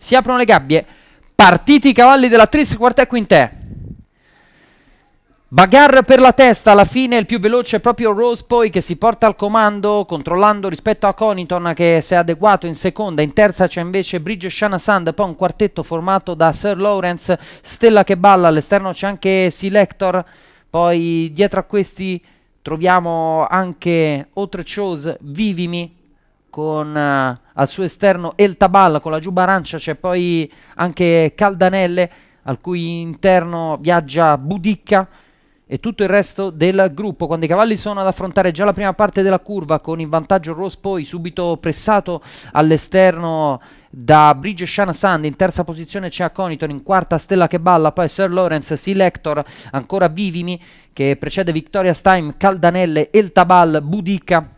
Si aprono le gabbie. Partiti i cavalli della Tris Quartet quintè. Bagar per la testa, alla fine il più veloce è proprio Rose poi che si porta al comando controllando rispetto a Coniton che si è adeguato in seconda, in terza c'è invece Bridge Shana Sand, poi un quartetto formato da Sir Lawrence, Stella che balla, all'esterno c'è anche Selector, poi dietro a questi troviamo anche Otre Chose Vivimi con... Uh, al suo esterno El Tabal con la giubba arancia, c'è poi anche Caldanelle al cui interno viaggia Budicca e tutto il resto del gruppo. Quando i cavalli sono ad affrontare già la prima parte della curva con in vantaggio Rose poi subito pressato all'esterno da Bridge Shana Sand, in terza posizione c'è Aconiton, in quarta Stella che balla, poi Sir Lawrence, Selector, ancora Vivimi che precede Victoria Stein, Caldanelle, El Tabal, Budica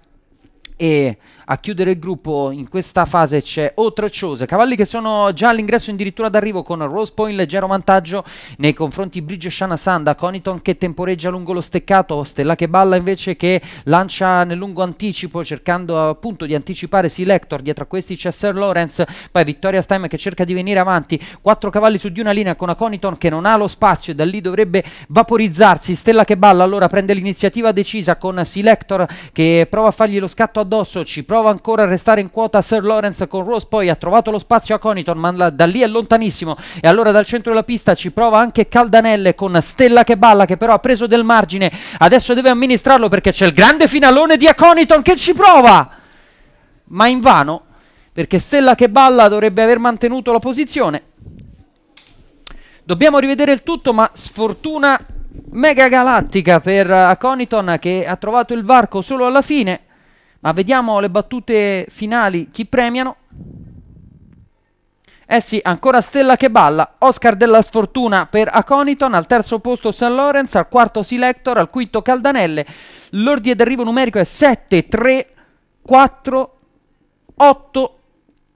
e a chiudere il gruppo in questa fase c'è Otreciose, cavalli che sono già all'ingresso addirittura d'arrivo con Rose Point leggero vantaggio nei confronti Bridge Shana Sanda, Coniton che temporeggia lungo lo steccato, Stella che balla invece che lancia nel lungo anticipo cercando appunto di anticipare Selector, dietro a questi c'è Sir Lawrence, poi Vittoria Stein che cerca di venire avanti, 4 cavalli su di una linea con Coniton che non ha lo spazio e da lì dovrebbe vaporizzarsi, Stella che balla allora prende l'iniziativa decisa con Selector che prova a fargli lo scatto a addosso, ci prova ancora a restare in quota Sir Lawrence con Rose, poi ha trovato lo spazio a Coniton, ma da lì è lontanissimo e allora dal centro della pista ci prova anche Caldanelle con Stella che balla che però ha preso del margine, adesso deve amministrarlo perché c'è il grande finalone di Aconiton che ci prova, ma in vano, perché Stella che balla dovrebbe aver mantenuto la posizione. Dobbiamo rivedere il tutto, ma sfortuna mega galattica per Aconiton che ha trovato il varco solo alla fine. Ma vediamo le battute finali, chi premiano? Eh sì, ancora Stella che balla, Oscar della sfortuna per Aconiton, al terzo posto San Lawrence, al quarto Selector, al quinto Caldanelle, l'ordine d'arrivo numerico è 7, 3, 4, 8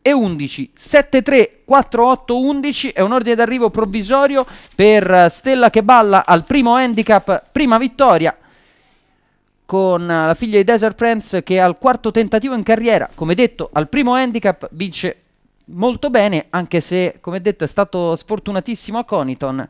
e 11, 7, 3, 4, 8, 11 è un ordine d'arrivo provvisorio per Stella che balla al primo handicap, prima vittoria, con la figlia di Desert Prince che al quarto tentativo in carriera, come detto, al primo handicap vince molto bene, anche se, come detto, è stato sfortunatissimo a Coniton.